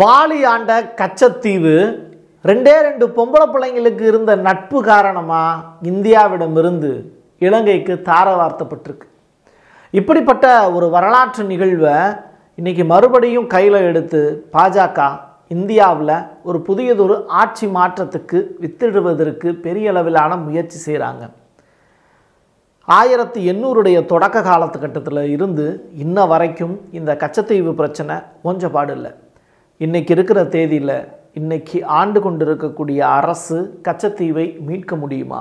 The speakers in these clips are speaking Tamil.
வாலி ஆண்ட கச்சத்தீவு ரெண்டே ரெண்டு பொம்பளை பிள்ளைங்களுக்கு இருந்த நட்பு காரணமாக இந்தியாவிடமிருந்து இலங்கைக்கு தாரவார்த்தப்பட்டிருக்கு இப்படிப்பட்ட ஒரு வரலாற்று நிகழ்வை இன்றைக்கி மறுபடியும் கையில் எடுத்து பாஜக இந்தியாவில் ஒரு புதியதொரு ஆட்சி மாற்றத்துக்கு வித்திடுவதற்கு பெரிய அளவிலான முயற்சி செய்கிறாங்க ஆயிரத்தி எண்ணூறுடைய தொடக்க காலத்துக்கட்டத்தில் இருந்து இன்ன வரைக்கும் இந்த கச்சத்தீவு பிரச்சனை கொஞ்சம் பாடு இல்லை இன்றைக்கி இருக்கிற தேதியில் இன்றைக்கி ஆண்டு கொண்டிருக்கக்கூடிய அரசு கச்சத்தீவை மீட்க முடியுமா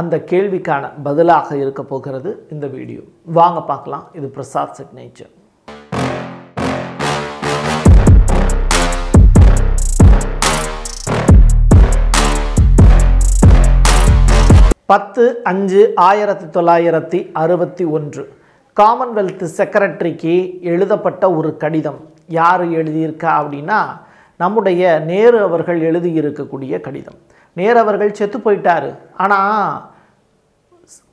அந்த கேள்விக்கான பதிலாக இருக்க போகிறது இந்த வீடியோ வாங்க பார்க்கலாம் இது பிரசாத் சிக்னேச்சர் பத்து அஞ்சு ஆயிரத்தி தொள்ளாயிரத்தி அறுபத்தி ஒன்று காமன்வெல்த் செக்ரட்டரிக்கு எழுதப்பட்ட ஒரு கடிதம் யார் எழுதியிருக்கா அப்படின்னா நம்முடைய நேரு அவர்கள் எழுதியிருக்கக்கூடிய கடிதம் நேரு அவர்கள் செத்து போயிட்டார் ஆனால்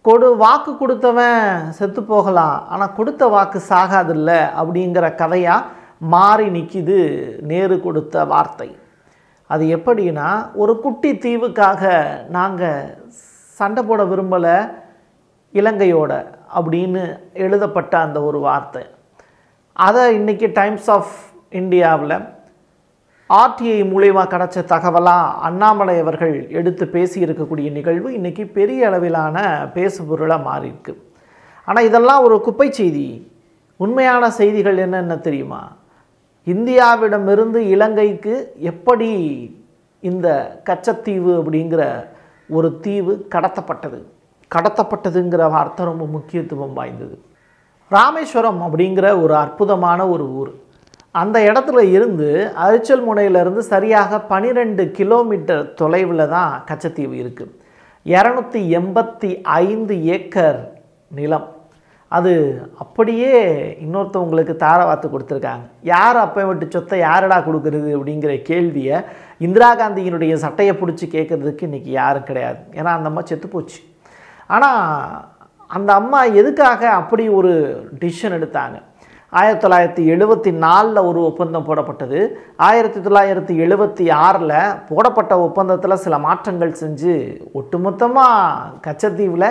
கொடு வாக்கு கொடுத்தவன் செத்து போகலாம் ஆனால் கொடுத்த வாக்கு சாகாதில்ல அப்படிங்கிற கதையாக மாறி நிற்கிது நேரு கொடுத்த வார்த்தை அது எப்படின்னா ஒரு குட்டி தீவுக்காக நாங்கள் சண்டை போட விரும்பலை இலங்கையோட அப்படின்னு எழுதப்பட்ட அந்த ஒரு வார்த்தை அதை இன்றைக்கி டைம்ஸ் ஆஃப் இந்தியாவில் ஆர்டிஐ மூலயமா கிடச்ச தகவலாக அண்ணாமலை அவர்கள் எடுத்து பேசி இருக்கக்கூடிய நிகழ்வு இன்றைக்கி பெரிய அளவிலான பேசுபொருளாக மாறியிருக்கு ஆனால் இதெல்லாம் ஒரு குப்பை செய்தி உண்மையான செய்திகள் என்னென்ன தெரியுமா இந்தியாவிடமிருந்து இலங்கைக்கு எப்படி இந்த கச்சத்தீவு அப்படிங்கிற ஒரு தீவு கடத்தப்பட்டது கடத்தப்பட்டதுங்கிற வார்த்தை ரொம்ப முக்கியத்துவம் வாய்ந்தது ராமேஸ்வரம் அப்படிங்கிற ஒரு அற்புதமான ஒரு ஊர் அந்த இடத்துல இருந்து அரிச்சல் முனையிலேருந்து சரியாக பனிரெண்டு கிலோமீட்டர் தொலைவில் தான் கச்சத்தீவு இருக்குது இரநூத்தி எண்பத்தி ஐந்து ஏக்கர் நிலம் அது அப்படியே இன்னொருத்தவங்களுக்கு தாரவாத்து கொடுத்துருக்காங்க யார் அப்போ விட்டு சொத்தை யாரடா கொடுக்குறது அப்படிங்கிற கேள்வியை இந்திரா காந்தியினுடைய சட்டையை பிடிச்சி கேட்குறதுக்கு இன்றைக்கி யாரும் கிடையாது ஏன்னா அந்த அம்மா செத்து போச்சு ஆனால் அந்த அம்மா எதுக்காக அப்படி ஒரு டிசிஷன் எடுத்தாங்க ஆயிரத்தி தொள்ளாயிரத்தி எழுபத்தி நாலில் ஒரு ஒப்பந்தம் போடப்பட்டது ஆயிரத்தி தொள்ளாயிரத்தி எழுபத்தி ஆறில் போடப்பட்ட ஒப்பந்தத்தில் சில மாற்றங்கள் செஞ்சு ஒட்டுமொத்தமாக கச்சத்தீவில்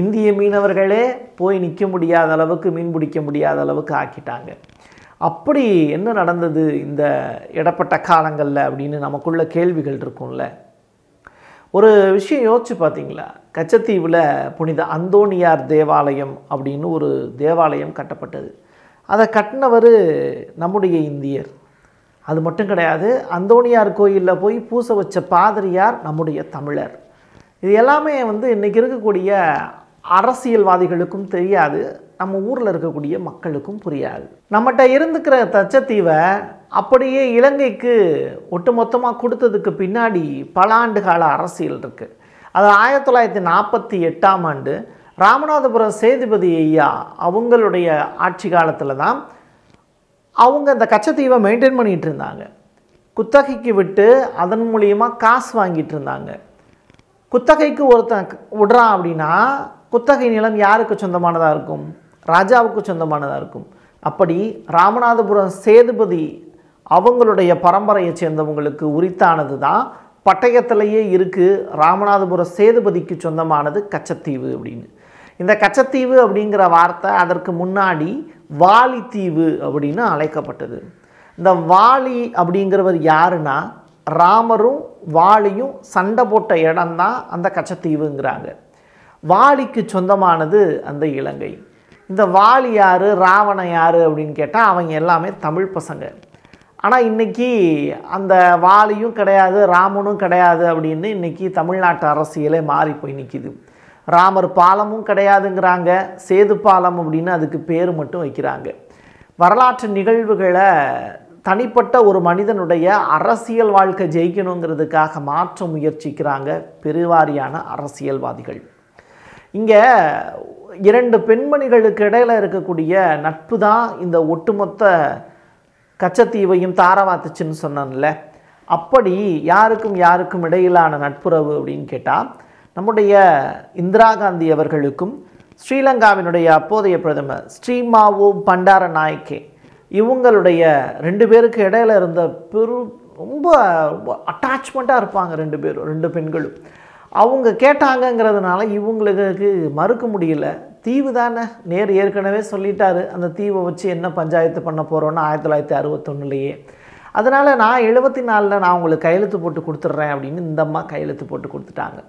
இந்திய மீனவர்களே போய் நிற்க முடியாத அளவுக்கு மீன் பிடிக்க முடியாத அளவுக்கு ஆக்கிட்டாங்க அப்படி என்ன நடந்தது இந்த இடப்பட்ட காலங்களில் அப்படின்னு நமக்குள்ள கேள்விகள் இருக்கும்ல ஒரு விஷயம் யோசித்து பார்த்தீங்களா கச்சத்தீவில் புனித அந்தோனியார் தேவாலயம் அப்படின்னு ஒரு தேவாலயம் கட்டப்பட்டது அதை கட்டினவர் நம்முடைய இந்தியர் அது மட்டும் கிடையாது அந்தோனியார் கோயிலில் போய் பூச வச்ச பாதிரியார் நம்முடைய தமிழர் இது எல்லாமே வந்து இன்றைக்கி இருக்கக்கூடிய அரசியல்வாதிகளுக்கும் தெரியாது நம்ம ஊரில் இருக்கக்கூடிய மக்களுக்கும் புரியாது நம்மகிட்ட இருந்துக்கிற தச்சத்தீவை அப்படியே இலங்கைக்கு ஒட்டுமொத்தமாக கொடுத்ததுக்கு பின்னாடி பல ஆண்டு கால அரசியல் இருக்குது அது ஆயிரத்தி தொள்ளாயிரத்தி நாற்பத்தி எட்டாம் ஆண்டு ராமநாதபுரம் சேதுபதி ஐயா அவங்களுடைய ஆட்சி காலத்தில் தான் அவங்க அந்த கச்சத்தீவை மெயின்டைன் பண்ணிகிட்டு இருந்தாங்க குத்தகைக்கு விட்டு அதன் மூலியமாக காசு வாங்கிட்டு இருந்தாங்க குத்தகைக்கு ஒருத்தன் விடுறான் அப்படின்னா குத்தகை நிலம் யாருக்கு சொந்தமானதாக இருக்கும் ராஜாவுக்கு சொந்தமானதாக இருக்கும் அப்படி ராமநாதபுரம் சேதுபதி அவங்களுடைய பரம்பரையை சேர்ந்தவங்களுக்கு உரித்தானது தான் பட்டயத்திலேயே இருக்குது ராமநாதபுர சேதுபதிக்கு சொந்தமானது கச்சத்தீவு அப்படின்னு இந்த கச்சத்தீவு அப்படிங்கிற வார்த்தை அதற்கு முன்னாடி வாலித்தீவு அப்படின்னு அழைக்கப்பட்டது இந்த வாலி அப்படிங்கிறவர் யாருன்னா ராமரும் வாலியும் சண்டை போட்ட இடம்தான் அந்த கச்சத்தீவுங்கிறாங்க வாலிக்கு சொந்தமானது அந்த இலங்கை இந்த வாலி யார் ராவணன் யார் அப்படின்னு கேட்டால் அவங்க எல்லாமே தமிழ் பசங்க ஆனால் இன்றைக்கி அந்த வாலியும் கிடையாது ராமனும் கிடையாது அப்படின்னு இன்றைக்கி தமிழ்நாட்டு அரசியலே மாறி போய் நிற்கிது ராமர் பாலமும் கிடையாதுங்கிறாங்க சேது பாலம் அப்படின்னு அதுக்கு பேர் மட்டும் வைக்கிறாங்க வரலாற்று நிகழ்வுகளை தனிப்பட்ட ஒரு மனிதனுடைய அரசியல் வாழ்க்கை ஜெயிக்கணுங்கிறதுக்காக மாற்ற முயற்சிக்கிறாங்க பெருவாரியான அரசியல்வாதிகள் இங்கே இரண்டு பெண்மணிகளுக்கு இடையில் இருக்கக்கூடிய நட்பு தான் இந்த ஒட்டுமொத்த கச்சத்தீவையும் தாரவாத்துச்சுன்னு சொன்னான்ல அப்படி யாருக்கும் யாருக்கும் இடையிலான நட்புறவு அப்படின்னு கேட்டால் நம்முடைய இந்திரா காந்தி அவர்களுக்கும் ஸ்ரீலங்காவினுடைய அப்போதைய பிரதமர் ஸ்ரீமாவோ பண்டார நாயக்கே இவங்களுடைய ரெண்டு பேருக்கு இடையில இருந்த பெரு ரொம்ப அட்டாச்மெண்ட்டாக இருப்பாங்க ரெண்டு பேரும் ரெண்டு பெண்களும் அவங்க கேட்டாங்கங்கிறதுனால இவங்களுக்கு மறுக்க முடியல தீவு தானே நேர் ஏற்கனவே சொல்லிட்டாரு அந்த தீவை வச்சு என்ன பஞ்சாயத்து பண்ண போகிறோன்னு ஆயிரத்தி தொள்ளாயிரத்தி அறுபத்தொன்னுலேயே அதனால் நான் எழுபத்தி நாலில் நான் உங்களுக்கு கையெழுத்து போட்டு கொடுத்துட்றேன் அப்படின்னு இந்த அம்மா கையெழுத்து போட்டு கொடுத்துட்டாங்க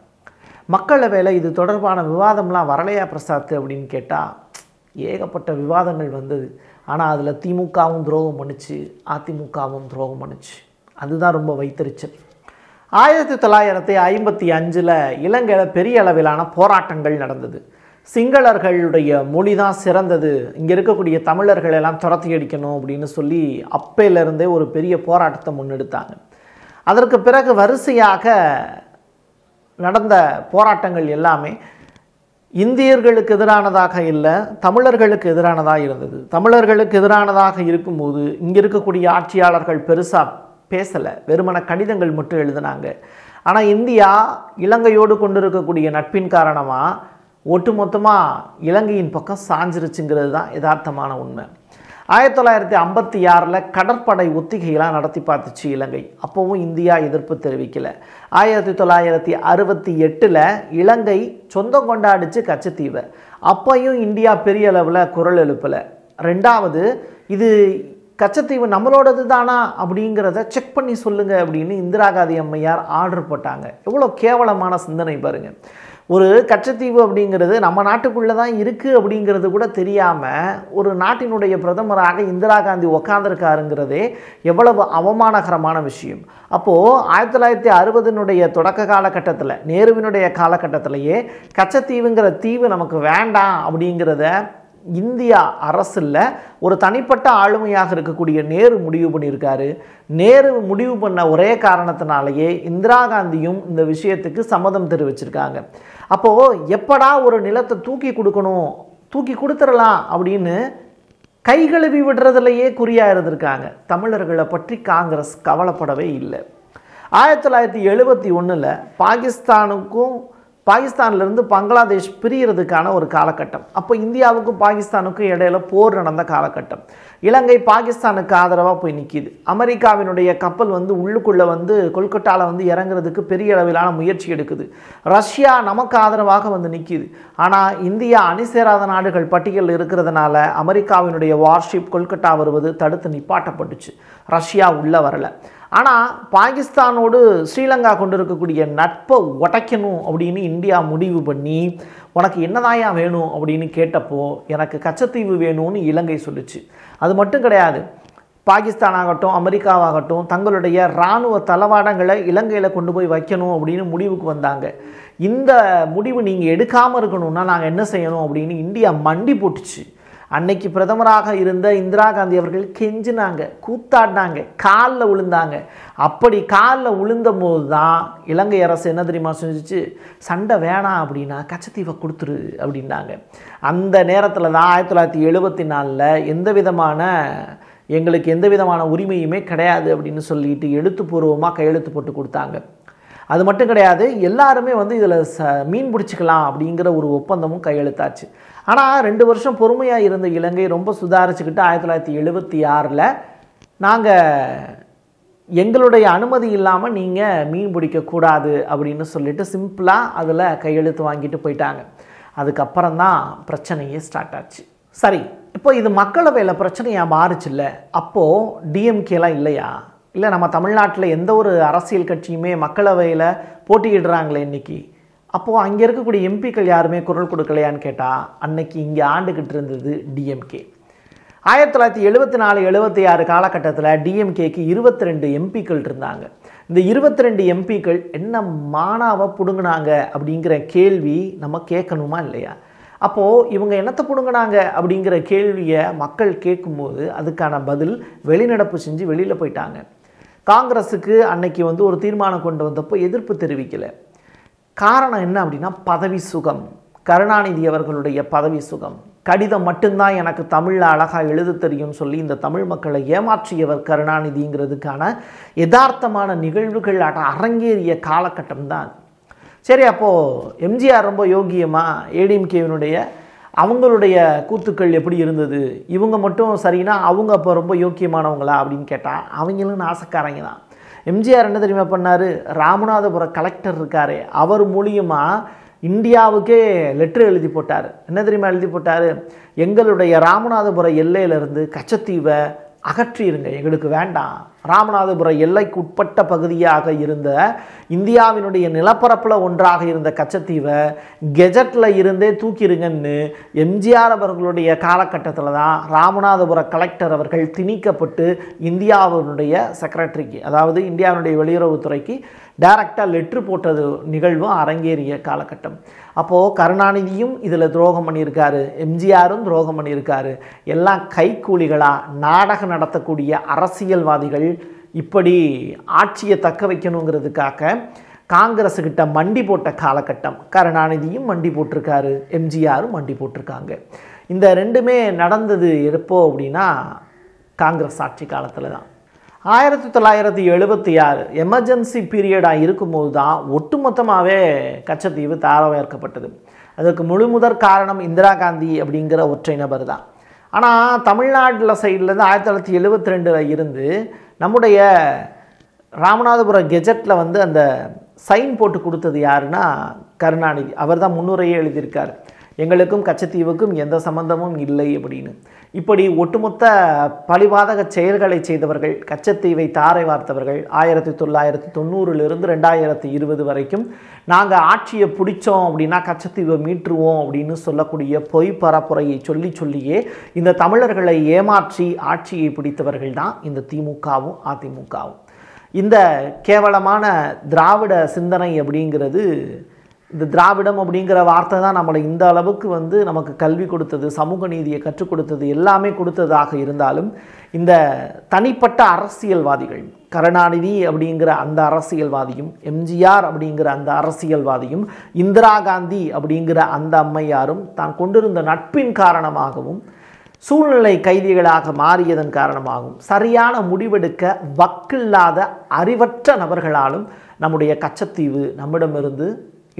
மக்களவையில் இது தொடர்பான விவாதம்லாம் வரலையா பிரசாத் அப்படின்னு கேட்டால் ஏகப்பட்ட விவாதங்கள் வந்தது ஆனால் அதில் திமுகவும் துரோகம் பண்ணுச்சு அதிமுகவும் துரோகம் பண்ணுச்சு அதுதான் ரொம்ப வைத்தறிச்சல் ஆயிரத்தி தொள்ளாயிரத்தி ஐம்பத்தி அஞ்சில் இலங்கையில் பெரிய அளவிலான போராட்டங்கள் நடந்தது சிங்களர்களுடைய மொழி தான் சிறந்தது இங்கே இருக்கக்கூடிய தமிழர்கள் எல்லாம் துரத்தி அடிக்கணும் அப்படின்னு சொல்லி அப்பையிலிருந்தே ஒரு பெரிய போராட்டத்தை முன்னெடுத்தாங்க அதற்கு பிறகு வரிசையாக நடந்த போராட்டங்கள் எல்லாமே இந்தியர்களுக்கு எதிரானதாக இல்லை தமிழர்களுக்கு எதிரானதாக இருந்தது தமிழர்களுக்கு எதிரானதாக இருக்கும்போது இங்கே இருக்கக்கூடிய ஆட்சியாளர்கள் பெருசாக பேசலை வெறுமன கடிதங்கள் மட்டும் எழுதினாங்க ஆனால் இந்தியா இலங்கையோடு கொண்டிருக்கக்கூடிய நட்பின் காரணமாக ஒட்டுமொத்தமாக இலங்கையின் பக்கம் சாஞ்சிருச்சுங்கிறது தான் யதார்த்தமான உண்மை ஆயிரத்தி தொள்ளாயிரத்தி ஐம்பத்தி ஆறில் கடற்படை ஒத்திகைலாம் நடத்தி பார்த்துச்சு இலங்கை அப்போவும் இந்தியா எதிர்ப்பு தெரிவிக்கல ஆயிரத்தி தொள்ளாயிரத்தி அறுபத்தி எட்டில் இலங்கை சொந்தம் கொண்டாடிச்சு கச்சத்தீவை அப்பையும் இந்தியா பெரிய அளவில் குரல் எழுப்பலை ரெண்டாவது இது கச்சத்தீவு நம்மளோடது தானா அப்படிங்கிறத செக் பண்ணி சொல்லுங்கள் அப்படின்னு இந்திரா காந்தி அம்மையார் ஆர்டர் போட்டாங்க எவ்வளோ கேவலமான சிந்தனை பாருங்கள் ஒரு கச்சத்தீவு அப்படிங்கிறது நம்ம நாட்டுக்குள்ளே தான் இருக்குது அப்படிங்கிறது கூட தெரியாமல் ஒரு நாட்டினுடைய பிரதமராக இந்திரா காந்தி உக்காந்துருக்காருங்கிறதே எவ்வளவு அவமானகரமான விஷயம் அப்போது ஆயிரத்தி தொள்ளாயிரத்தி அறுபதினுடைய தொடக்க காலகட்டத்தில் நேருவினுடைய காலகட்டத்திலேயே கச்சத்தீவுங்கிற தீவு நமக்கு வேண்டாம் அப்படிங்கிறத இந்தியா அரசில் ஒரு தனிப்பட்ட ஆளுமையாக இருக்கக்கூடிய நேரு முடிவு பண்ணியிருக்காரு நேரு முடிவு பண்ண ஒரே காரணத்தினாலேயே இந்திரா காந்தியும் இந்த விஷயத்துக்கு சம்மதம் தெரிவிச்சிருக்காங்க அப்போது எப்படா ஒரு நிலத்தை தூக்கி கொடுக்கணும் தூக்கி கொடுத்துடலாம் அப்படின்னு கை கழுவி விடுறதுலையே குறியாக இருந்திருக்காங்க தமிழர்களை பற்றி காங்கிரஸ் கவலைப்படவே இல்லை ஆயிரத்தி தொள்ளாயிரத்தி எழுபத்தி ஒன்றில் பாகிஸ்தானுக்கும் பாகிஸ்தான்லேருந்து பங்களாதேஷ் பிரியறதுக்கான ஒரு காலகட்டம் அப்போ இந்தியாவுக்கும் பாகிஸ்தானுக்கும் இடையில போர் நடந்த காலகட்டம் இலங்கை பாகிஸ்தானுக்கு ஆதரவாக போய் நிற்கிது அமெரிக்காவினுடைய கப்பல் வந்து உள்ளுக்குள்ளே வந்து கொல்கட்டாவில் வந்து இறங்குறதுக்கு பெரிய அளவிலான முயற்சி எடுக்குது ரஷ்யா நமக்கு ஆதரவாக வந்து நிற்கிது ஆனால் இந்தியா அணிசேராத நாடுகள் பட்டியலில் இருக்கிறதுனால அமெரிக்காவினுடைய வார்ஷிப் கொல்கட்டா வருவது தடுத்து நிப்பாட்டப்பட்டுச்சு ரஷ்யா உள்ளே வரலை ஆனால் பாகிஸ்தானோடு ஸ்ரீலங்கா கொண்டு இருக்கக்கூடிய நட்பை உடைக்கணும் அப்படின்னு இந்தியா முடிவு பண்ணி உனக்கு என்னதாயா வேணும் அப்படின்னு கேட்டப்போ எனக்கு கச்சத்தீவு வேணும்னு இலங்கை சொல்லிச்சு அது மட்டும் கிடையாது பாகிஸ்தான் ஆகட்டும் அமெரிக்காவாகட்டும் தங்களுடைய இராணுவ தளவாடங்களை இலங்கையில் கொண்டு போய் வைக்கணும் அப்படின்னு முடிவுக்கு வந்தாங்க இந்த முடிவு நீங்கள் எடுக்காமல் இருக்கணும்னா நாங்கள் என்ன செய்யணும் அப்படின்னு இந்தியா மண்டி போட்டுச்சு அன்னைக்கு பிரதமராக இருந்த இந்திரா காந்தி அவர்கள் கெஞ்சினாங்க கூத்தாடினாங்க காலில் விழுந்தாங்க அப்படி காலில் விழுந்த போது தான் இலங்கை அரசு என்ன தெரியுமா செஞ்சிச்சு சண்டை வேணாம் அப்படின்னா கச்சத்தீவை கொடுத்துரு அப்படின்னாங்க அந்த நேரத்தில் தான் ஆயிரத்தி தொள்ளாயிரத்தி எழுபத்தி நாலில் எந்த விதமான எங்களுக்கு எந்த விதமான உரிமையுமே கிடையாது அப்படின்னு சொல்லிட்டு எழுத்துப்பூர்வமாக கையெழுத்து போட்டு கொடுத்தாங்க அது மட்டும் கிடையாது எல்லாருமே வந்து இதில் ச மீன் பிடிச்சிக்கலாம் அப்படிங்கிற ஒரு ஒப்பந்தமும் கையெழுத்தாச்சு ஆனால் ரெண்டு வருஷம் பொறுமையாக இருந்த இலங்கை ரொம்ப சுதாரிச்சுக்கிட்டு ஆயிரத்தி தொள்ளாயிரத்தி எழுபத்தி ஆறில் நாங்கள் எங்களுடைய அனுமதி இல்லாமல் நீங்கள் மீன் பிடிக்கக்கூடாது அப்படின்னு சொல்லிட்டு சிம்பிளாக அதில் கையெழுத்து வாங்கிட்டு போயிட்டாங்க அதுக்கப்புறம் தான் பிரச்சனையே ஸ்டார்ட் ஆச்சு சரி இப்போ இது மக்களவையில் பிரச்சனையாக இல்லை அப்போது டிஎம்கேலாம் இல்லையா இல்லை நம்ம தமிழ்நாட்டில் எந்த ஒரு அரசியல் கட்சியுமே மக்களவையில் போட்டியிடுறாங்களே இன்றைக்கி அப்போது அங்கே இருக்கக்கூடிய எம்பிக்கள் யாருமே குரல் கொடுக்கலையான்னு கேட்டால் அன்னைக்கு இங்கே ஆண்டுக்கிட்டு இருந்தது டிஎம்கே ஆயிரத்தி தொள்ளாயிரத்தி எழுபத்தி நாலு எழுபத்தி ஆறு காலகட்டத்தில் டிஎம்கேக்கு இருபத்தி ரெண்டு எம்பிக்கள் இருந்தாங்க இந்த இருபத்தி ரெண்டு எம்பிக்கள் என்ன மானாவை பிடுங்கினாங்க அப்படிங்கிற கேள்வி நம்ம கேட்கணுமா இல்லையா அப்போது இவங்க என்னத்தை பிடுங்கினாங்க அப்படிங்கிற கேள்வியை மக்கள் கேட்கும்போது அதுக்கான பதில் வெளிநடப்பு செஞ்சு வெளியில் போயிட்டாங்க காங்கிரஸுக்கு அன்னைக்கு வந்து ஒரு தீர்மானம் கொண்டு வந்தப்போ எதிர்ப்பு தெரிவிக்கலை காரணம் என்ன அப்படின்னா பதவி சுகம் கருணாநிதி அவர்களுடைய பதவி சுகம் கடிதம் மட்டும்தான் எனக்கு தமிழில் அழகாக எழுத தெரியும்னு சொல்லி இந்த தமிழ் மக்களை ஏமாற்றியவர் கருணாநிதிங்கிறதுக்கான யதார்த்தமான நிகழ்வுகள் அரங்கேறிய காலகட்டம் தான் சரி அப்போது எம்ஜிஆர் ரொம்ப யோகியமாக ஏடிஎம்கேவினுடைய அவங்களுடைய கூத்துக்கள் எப்படி இருந்தது இவங்க மட்டும் சரின்னா அவங்க அப்போ ரொம்ப யோக்கியமானவங்களா அப்படின்னு கேட்டால் அவங்களும் ஆசைக்காரங்க தான் எம்ஜிஆர் என்ன தெரியுமா பண்ணார் ராமநாதபுரம் கலெக்டர் இருக்கார் அவர் மூலியமாக இந்தியாவுக்கே லெட்ரு எழுதி போட்டார் என்ன தெரியுமா எழுதி போட்டார் எங்களுடைய ராமநாதபுரம் எல்லையிலேருந்து கச்சத்தீவை அகற்றியிருங்க எங்களுக்கு வேண்டாம் ராமநாதபுர எல்லைக்கு உட்பட்ட பகுதியாக இருந்த இந்தியாவினுடைய நிலப்பரப்பில் ஒன்றாக இருந்த கச்சத்தீவை கெஜட்டில் இருந்தே தூக்கிடுங்கன்னு எம்ஜிஆர் அவர்களுடைய காலகட்டத்தில் தான் ராமநாதபுர கலெக்டர் அவர்கள் திணிக்கப்பட்டு இந்தியாவினுடைய செக்ரட்டரிக்கு அதாவது இந்தியாவினுடைய வெளியுறவுத்துறைக்கு டைரக்டாக லெட்ரு போட்டது நிகழ்வும் அரங்கேறிய காலகட்டம் அப்போது கருணாநிதியும் இதில் துரோகம் பண்ணியிருக்காரு எம்ஜிஆரும் துரோகம் பண்ணியிருக்காரு எல்லாம் கைக்கூலிகளாக நாடகம் நடத்தக்கூடிய அரசியல்வாதிகள் இப்படி ஆட்சியை தக்க வைக்கணுங்கிறதுக்காக காங்கிரஸுக்கிட்ட மண்டி போட்ட காலகட்டம் கருணாநிதியும் மண்டி போட்டிருக்காரு எம்ஜிஆரும் மண்டி போட்டிருக்காங்க இந்த ரெண்டுமே நடந்தது எப்போ அப்படின்னா காங்கிரஸ் ஆட்சி காலத்தில் தான் ஆயிரத்தி தொள்ளாயிரத்தி எழுபத்தி ஆறு எமர்ஜென்சி பீரியடாக இருக்கும்போது தான் ஒட்டுமொத்தமாகவே கச்சத்தீவு தாரவேற்கப்பட்டது அதுக்கு முழு முதற் காரணம் இந்திரா காந்தி அப்படிங்கிற ஒற்றை நபர் தான் ஆனால் தமிழ்நாட்டில் சைட்லேருந்து ஆயிரத்தி தொள்ளாயிரத்தி எழுபத்தி ரெண்டில் இருந்து நம்முடைய ராமநாதபுரம் கெஜெட்டில் வந்து அந்த சைன் போட்டு கொடுத்தது யாருன்னா கருணாநிதி அவர் தான் முன்னுரையே எழுதியிருக்கார் எங்களுக்கும் கச்சத்தீவுக்கும் எந்த சம்பந்தமும் இல்லை அப்படின்னு இப்படி ஒட்டுமொத்த பழிவாதக செயல்களை செய்தவர்கள் கச்சத்தீவை தாரை வார்த்தவர்கள் ஆயிரத்தி தொள்ளாயிரத்தி தொண்ணூறுலேருந்து ரெண்டாயிரத்தி இருபது வரைக்கும் நாங்கள் ஆட்சியை பிடிச்சோம் அப்படின்னா கச்சத்தீவை மீட்டுருவோம் அப்படின்னு சொல்லக்கூடிய பொய் பரப்புரையை சொல்லி சொல்லியே இந்த தமிழர்களை ஏமாற்றி ஆட்சியை பிடித்தவர்கள் தான் இந்த திமுகவும் அதிமுகவும் இந்த கேவலமான திராவிட சிந்தனை அப்படிங்கிறது இந்த திராவிடம் அப்படிங்கிற வார்த்தை தான் நம்மளை இந்த அளவுக்கு வந்து நமக்கு கல்வி கொடுத்தது சமூக நீதியை கற்றுக் கொடுத்தது எல்லாமே கொடுத்ததாக இருந்தாலும் இந்த தனிப்பட்ட அரசியல்வாதிகள் கருணாநிதி அப்படிங்கிற அந்த அரசியல்வாதியும் எம்ஜிஆர் அப்படிங்கிற அந்த அரசியல்வாதியும் இந்திரா காந்தி அப்படிங்கிற அந்த அம்மையாரும் தான் கொண்டிருந்த நட்பின் காரணமாகவும் சூழ்நிலை கைதிகளாக மாறியதன் காரணமாகவும் சரியான முடிவெடுக்க வக்கில்லாத அறிவற்ற நபர்களாலும் நம்முடைய கச்சத்தீவு நம்மிடமிருந்து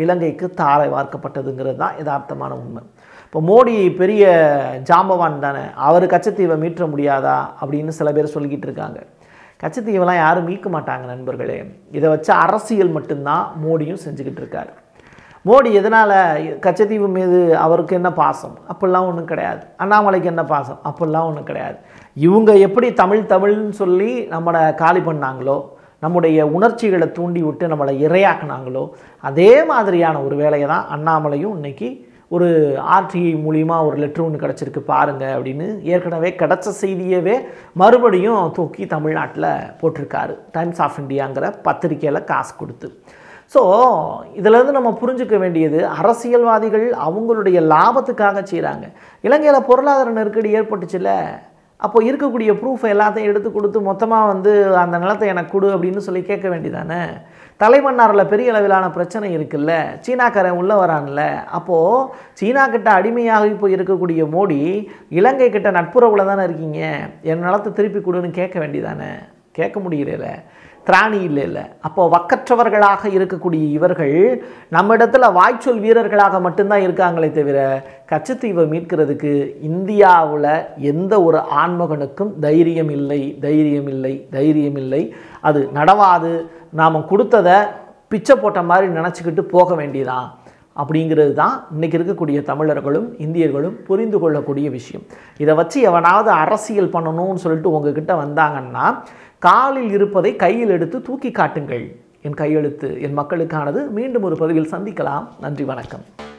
இலங்கைக்கு தாரை வார்க்கப்பட்டதுங்கிறது தான் யதார்த்தமான உண்மை இப்போ மோடி பெரிய ஜாம்பவான் தானே அவர் கச்சத்தீவை மீட்ட முடியாதா அப்படின்னு சில பேர் சொல்லிக்கிட்டு இருக்காங்க கச்சத்தீவெல்லாம் யாரும் மீட்க மாட்டாங்க நண்பர்களே இதை வச்சு அரசியல் மட்டும்தான் மோடியும் செஞ்சுக்கிட்டு இருக்கார் மோடி எதனால் கச்சத்தீவு மீது அவருக்கு என்ன பாசம் அப்படிலாம் ஒன்றும் கிடையாது அண்ணாமலைக்கு என்ன பாசம் அப்படிலாம் ஒன்றும் கிடையாது இவங்க எப்படி தமிழ் தமிழ்னு சொல்லி நம்மளை காலி பண்ணாங்களோ நம்முடைய உணர்ச்சிகளை தூண்டி விட்டு நம்மளை இரையாக்குனாங்களோ அதே மாதிரியான ஒரு வேலையை தான் அண்ணாமலையும் இன்றைக்கி ஒரு ஆர்டிஐ மூலிமா ஒரு லெட்ரு ஒன்று கிடச்சிருக்கு பாருங்கள் அப்படின்னு ஏற்கனவே கிடச்ச செய்தியவே மறுபடியும் தூக்கி தமிழ்நாட்டில் போட்டிருக்காரு டைம்ஸ் ஆஃப் இந்தியாங்கிற பத்திரிக்கையில் காசு கொடுத்து ஸோ இதிலேருந்து நம்ம புரிஞ்சுக்க வேண்டியது அரசியல்வாதிகள் அவங்களுடைய லாபத்துக்காக செய்கிறாங்க இலங்கையில் பொருளாதார நெருக்கடி ஏற்பட்டுச்சுல்ல அப்போது இருக்கக்கூடிய ப்ரூஃப் எல்லாத்தையும் எடுத்து கொடுத்து மொத்தமாக வந்து அந்த நிலத்தை எனக்கு கொடு அப்படின்னு சொல்லி கேட்க வேண்டியதானே தலைமன்னாரில் பெரிய அளவிலான பிரச்சனை இருக்குல்ல சீனாக்காரன் உள்ளே வரான்ல அப்போது சீனா கிட்ட அடிமையாக இப்போ இருக்கக்கூடிய மோடி இலங்கை கிட்ட நட்புறவுல தானே இருக்கீங்க என் நிலத்தை திருப்பி கொடுன்னு கேட்க வேண்டியதானே கேட்க முடியல திராணி இல்லை இல்லை அப்போ வக்கற்றவர்களாக இருக்கக்கூடிய இவர்கள் நம்ம இடத்துல வாய்ச்சொல் வீரர்களாக மட்டும்தான் இருக்காங்களே தவிர கச்சத்தீவை மீட்கிறதுக்கு இந்தியாவில் எந்த ஒரு ஆண்மகனுக்கும் தைரியம் இல்லை தைரியம் இல்லை தைரியம் இல்லை அது நடவாது நாம் கொடுத்ததை பிச்சை போட்ட மாதிரி நினச்சிக்கிட்டு போக வேண்டியதான் அப்படிங்கிறது தான் இன்றைக்கி இருக்கக்கூடிய தமிழர்களும் இந்தியர்களும் புரிந்து கொள்ளக்கூடிய விஷயம் இதை வச்சு எவனாவது அரசியல் பண்ணணும்னு சொல்லிட்டு உங்ககிட்ட வந்தாங்கன்னா காலில் இருப்பதை கையில் எடுத்து தூக்கி காட்டுங்கள் என் கையெழுத்து என் மக்களுக்கானது மீண்டும் ஒரு பதிவில் சந்திக்கலாம் நன்றி வணக்கம்